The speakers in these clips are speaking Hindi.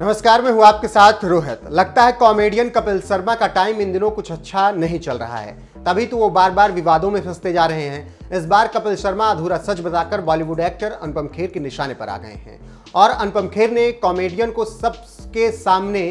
नमस्कार मैं हूं आपके साथ रोहित लगता है कॉमेडियन कपिल शर्मा का टाइम इन दिनों कुछ अच्छा नहीं चल रहा है तभी तो वो बार बार विवादों में फंसते जा रहे हैं इस बार कपिल शर्मा अधूरा सच बताकर बॉलीवुड एक्टर अनुपम खेर के निशाने पर आ गए हैं और अनुपम खेर ने कॉमेडियन को सबके सामने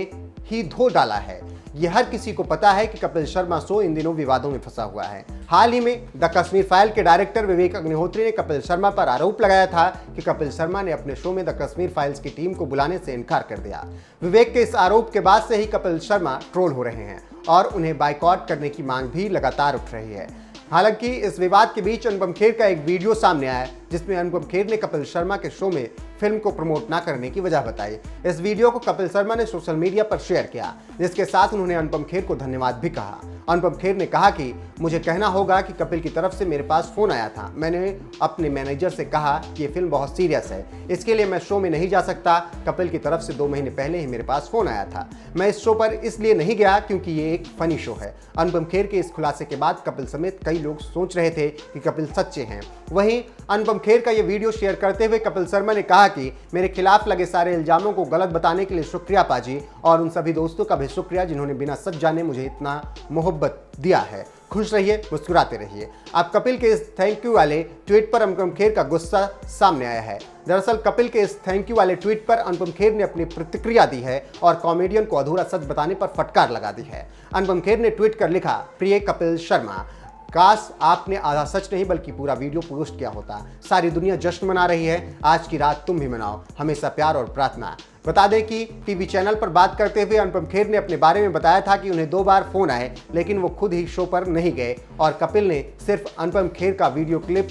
ही धो डाला है ये हर किसी को पता है कि कपिल शर्मा शो इन दिनों विवादों में फंसा हुआ है हाल ही में द कश्मीर फाइल के डायरेक्टर विवेक अग्निहोत्री ने कपिल शर्मा पर आरोप लगाया था कि कपिल शर्मा ने अपने शो में द कश्मीर फाइल्स की टीम को बुलाने से इनकार कर दिया विवेक के इस आरोप के बाद से ही कपिल शर्मा ट्रोल हो रहे हैं और उन्हें बाइकआउट करने की मांग भी लगातार उठ रही है हालांकि इस विवाद के बीच अनुपम खेर का एक वीडियो सामने आया जिसमें अनुपम खेर ने कपिल शर्मा के शो में फिल्म को प्रमोट ना करने की वजह बताई इस वीडियो को कपिल शर्मा ने सोशल मीडिया पर शेयर किया जिसके साथ उन्होंने अनुपम खेर को धन्यवाद भी कहा अनुपम खेर ने कहा कि मुझे कहना होगा कि कपिल की तरफ से मेरे पास फ़ोन आया था मैंने अपने मैनेजर से कहा कि ये फिल्म बहुत सीरियस है इसके लिए मैं शो में नहीं जा सकता कपिल की तरफ से दो महीने पहले ही मेरे पास फ़ोन आया था मैं इस शो पर इसलिए नहीं गया क्योंकि ये एक फ़नी शो है अनुपम खेर के इस खुलासे के बाद कपिल समेत कई लोग सोच रहे थे कि कपिल सच्चे हैं वहीं अनुपम खेर का ये वीडियो शेयर करते हुए कपिल शर्मा ने कहा कि मेरे खिलाफ लगे सारे इल्जामों को गलत बताने के लिए शुक्रिया पाजी और उन सभी दोस्तों का भी शुक्रिया जिन्होंने बिना सच जाने मुझे इतना मोहब्बत मोहब्बत दिया है खुश रहिए मुस्कुराते रहिए आप कपिल के इस थैंक यू वाले ट्वीट पर अनुपम खेर का गुस्सा सामने आया है दरअसल कपिल के इस थैंक यू वाले ट्वीट पर अनुपम खेर ने अपनी प्रतिक्रिया दी है और कॉमेडियन को अधूरा सच बताने पर फटकार लगा दी है अनुपम खेर ने ट्वीट कर लिखा प्रिय कपिल शर्मा काश आपने आधा सच नहीं बल्कि पूरा वीडियो पोस्ट किया होता सारी दुनिया जश्न मना रही है आज की रात तुम भी मनाओ हमेशा प्यार और प्रार्थना बता दें कि टीवी चैनल पर बात करते हुए अनुपम खेर ने अपने बारे में बताया था कि उन्हें दो बार फोन आए लेकिन वो खुद ही शो पर नहीं गए और कपिल ने सिर्फ अनुपम खेर का वीडियो क्लिप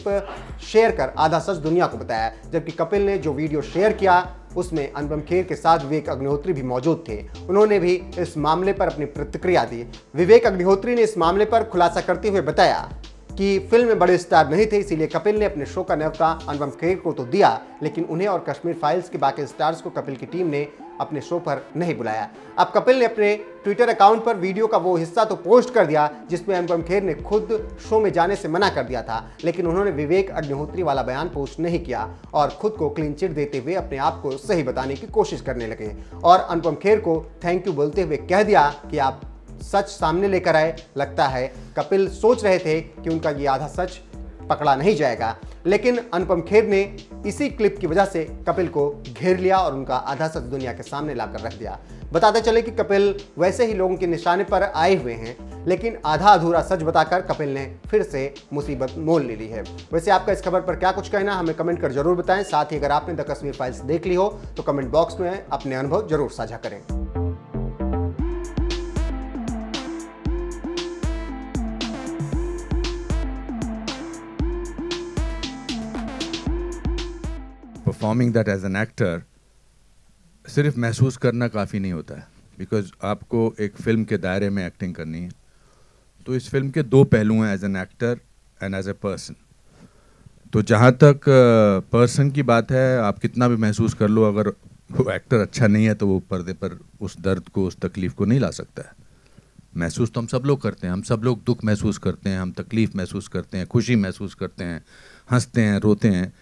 शेयर कर आधा सच दुनिया को बताया जबकि कपिल ने जो वीडियो शेयर किया उसमें अनुपम खेर के साथ विवेक अग्निहोत्री भी मौजूद थे उन्होंने भी इस मामले पर अपनी प्रतिक्रिया दी विवेक अग्निहोत्री ने इस मामले पर खुलासा करते हुए बताया कि फिल्म में बड़े स्टार नहीं थे इसीलिए कपिल ने अपने शो का न्यौता अनुपम खेर को तो दिया लेकिन उन्हें और कश्मीर फाइल्स के बाकी स्टार्स को कपिल की टीम ने अपने शो पर नहीं बुलाया अब कपिल ने अपने ट्विटर अकाउंट पर वीडियो का वो हिस्सा तो पोस्ट कर दिया जिसमें अनुपम खेर ने खुद शो में जाने से मना कर दिया था लेकिन उन्होंने विवेक अग्निहोत्री वाला बयान पोस्ट नहीं किया और खुद को क्लीन चिट देते हुए अपने आप को सही बताने की कोशिश करने लगे और अनुपम खेर को थैंक यू बोलते हुए कह दिया कि आप सच सामने लेकर आए लगता है कपिल सोच रहे थे कि उनका ये आधा सच पकड़ा नहीं जाएगा लेकिन अनुपम खेर ने इसी क्लिप की वजह से कपिल को घेर लिया और उनका आधा सच दुनिया के सामने लाकर रख दिया बताते चले कि कपिल वैसे ही लोगों के निशाने पर आए हुए हैं लेकिन आधा अधूरा सच बताकर कपिल ने फिर से मुसीबत मोल ले ली है वैसे आपका इस खबर पर क्या कुछ कहना हमें कमेंट कर जरूर बताएं साथ ही अगर आपने द कश्मीर फाइल्स देख ली हो तो कमेंट बॉक्स में अपने अनुभव जरूर साझा करें performing that as an actor सिर्फ महसूस करना काफ़ी नहीं होता है बिकॉज आपको एक फ़िल्म के दायरे में एक्टिंग करनी है तो इस फिल्म के दो पहलू हैं as an actor and as a person तो जहाँ तक पर्सन की बात है आप कितना भी महसूस कर लो अगर वो एक्टर अच्छा नहीं है तो वो पर्दे पर उस दर्द को उस तकलीफ़ को नहीं ला सकता है महसूस तो हम सब लोग करते हैं हम सब लोग दुख महसूस करते हैं हम तकलीफ़ महसूस करते हैं खुशी महसूस करते हैं हंसते हैं रोते हैं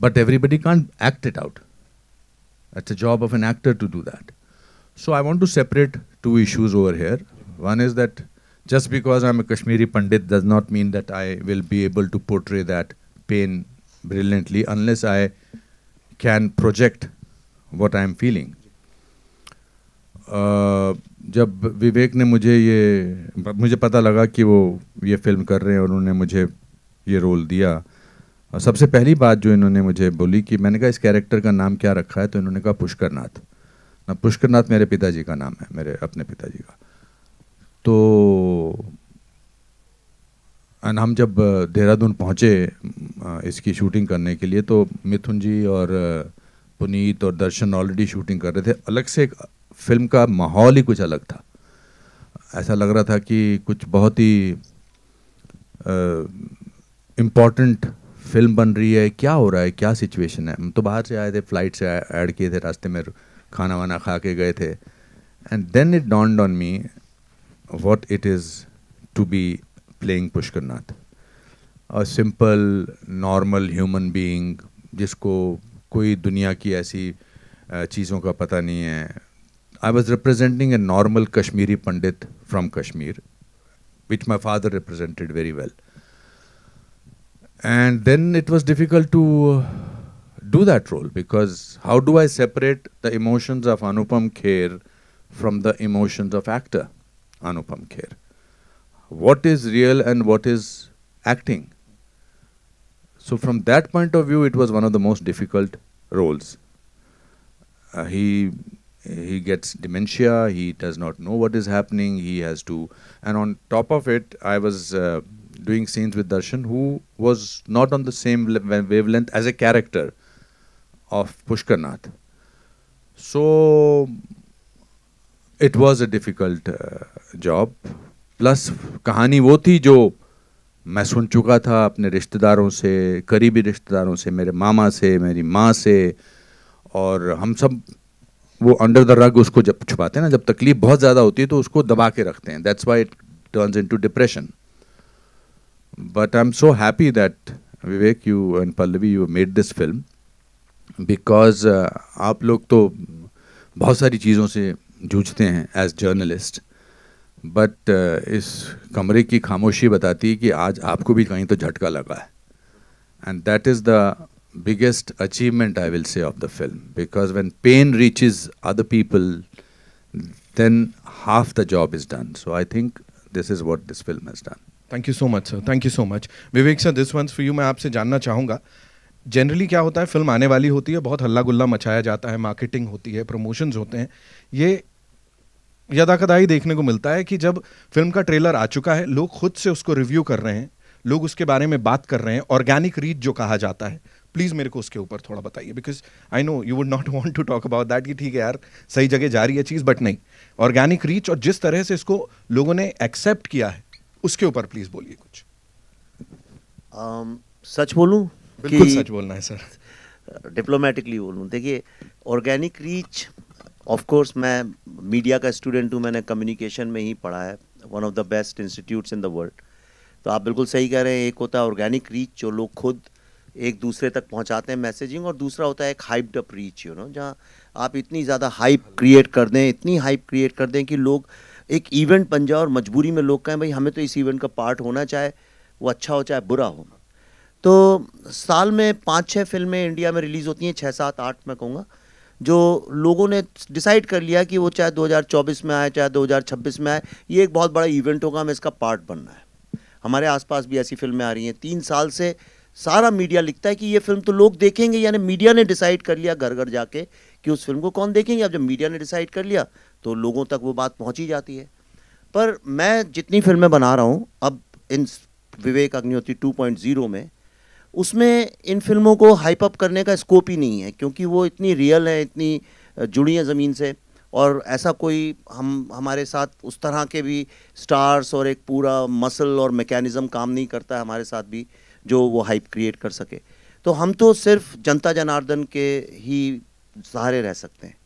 But everybody can't act it out. That's the job of an actor to do that. So I want to separate two issues over here. One is that just because I'm a Kashmiri Pandit does not mean that I will be able to portray that pain brilliantly unless I can project what I am feeling. Uh, जब विवेक ने मुझे ये मुझे पता लगा कि वो ये फिल्म कर रहे हैं और उन्होंने मुझे ये रोल दिया और सबसे पहली बात जो इन्होंने मुझे बोली कि मैंने कहा इस कैरेक्टर का नाम क्या रखा है तो इन्होंने कहा पुष्करनाथ ना पुष्करनाथ मेरे पिताजी का नाम है मेरे अपने पिताजी का तो एंड हम जब देहरादून पहुँचे इसकी शूटिंग करने के लिए तो मिथुन जी और पुनीत और दर्शन ऑलरेडी शूटिंग कर रहे थे अलग से एक फिल्म का माहौल ही कुछ अलग था ऐसा लग रहा था कि कुछ बहुत ही इम्पॉर्टेंट फिल्म बन रही है क्या हो रहा है क्या सिचुएशन है हम तो बाहर से आए थे फ्लाइट से ऐड किए थे रास्ते में खाना वाना खा के गए थे and then it dawned on me what it is to be playing Pushkar Nath a simple normal human being जिसको कोई दुनिया की ऐसी चीज़ों का पता नहीं है I was representing a normal Kashmiri Pandit from Kashmir which my father represented very well And then it was difficult to uh, do that role because how do I separate the emotions of Anupam Kher from the emotions of actor Anupam Kher? What is real and what is acting? So from that point of view, it was one of the most difficult roles. Uh, he he gets dementia. He does not know what is happening. He has to, and on top of it, I was uh, doing scenes with Darshan, who was not on the same wavelength as a character of Pushkarnath. So it was a difficult uh, job. Plus कहानी वो थी जो मैं सुन चुका था अपने रिश्तेदारों से करीबी रिश्तेदारों से मेरे मामा से मेरी माँ से और हम सब वो अंडर द रग उसको जब छुपाते हैं ना जब तकलीफ बहुत ज़्यादा होती है तो उसको दबा के रखते हैं that's why it turns into to depression But I'm so happy that Vivek, you and Pallavi, you made this film because uh, आप लोग तो बहुत सारी चीज़ों से जूझते हैं एज जर्नलिस्ट बट इस कमरे की खामोशी बताती है कि आज आपको भी कहीं तो झटका and that is the biggest achievement I will say of the film because when pain reaches other people, then half the job is done. So I think this is what this film has done. Thank you so much sir thank you so much Vivek sir this one's for you मैं आपसे जानना चाहूँगा जनरली क्या होता है फिल्म आने वाली होती है बहुत हल्ला गुल्ला मचाया जाता है मार्केटिंग होती है प्रमोशंस होते हैं ये यदाकदा ही देखने को मिलता है कि जब फिल्म का ट्रेलर आ चुका है लोग खुद से उसको रिव्यू कर रहे हैं लोग उसके बारे में बात कर रहे हैं ऑर्गेनिक रीच जो कहा जाता है प्लीज़ मेरे को उसके ऊपर थोड़ा बताइए because I know you would not want to talk about that कि ठीक है यार सही जगह जा रही है चीज़ बट नहीं ऑर्गेनिक रीच और जिस तरह से इसको लोगों ने एक्सेप्ट किया है उसके ऊपर प्लीज बोलिए कुछ um, सच बोलूं बिल्कुल सच बोलना है सर डिप्लोमेटिकली बोलूं देखिए ऑर्गेनिक रीच ऑफ कोर्स मैं मीडिया का स्टूडेंट हूँ मैंने कम्युनिकेशन में ही पढ़ा है one of the best institutes in the world तो आप बिल्कुल सही कह रहे हैं एक होता है ऑर्गेनिक रीच जो लोग खुद एक दूसरे तक पहुंचाते हैं मैसेजिंग और दूसरा होता है एक hyped up reach you know जहां आप इतनी ज़्यादा हाइप क्रिएट कर दें इतनी हाइप क्रिएट कर दें कि लोग एक इवेंट बन जाए और मजबूरी में लोग कहें भाई हमें तो इस इवेंट का पार्ट होना चाहे वो अच्छा हो चाहे बुरा हो तो साल में पाँच छः फिल्में इंडिया में रिलीज़ होती हैं छः सात आठ मैं कहूँगा जो लोगों ने डिसाइड कर लिया कि वो चाहे 2024 में आए चाहे 2026 में आए ये एक बहुत बड़ा इवेंट होगा हमें इसका पार्ट बनना है हमारे आसपास भी ऐसी फिल्में आ रही हैं तीन साल से सारा मीडिया लिखता है कि ये फिल्म तो लोग देखेंगे यानी मीडिया ने डिसाइड कर लिया घर घर जाके कि उस फिल्म को कौन देखेंगे अब जब मीडिया ने डिसाइड कर लिया तो लोगों तक वो बात पहुँच ही जाती है पर मैं जितनी फिल्में बना रहा हूँ अब इन विवेक अग्निहोत्री टू में उसमें इन फिल्मों को हाइप अप करने का स्कोप ही नहीं है क्योंकि वो इतनी रियल है इतनी जुड़ी हैं ज़मीन से और ऐसा कोई हम हमारे साथ उस तरह के भी स्टार्स और एक पूरा मसल और मैकेनिज़म काम नहीं करता हमारे साथ भी जो वो हाइप क्रिएट कर सके तो हम तो सिर्फ जनता जनार्दन के ही सहारे रह सकते हैं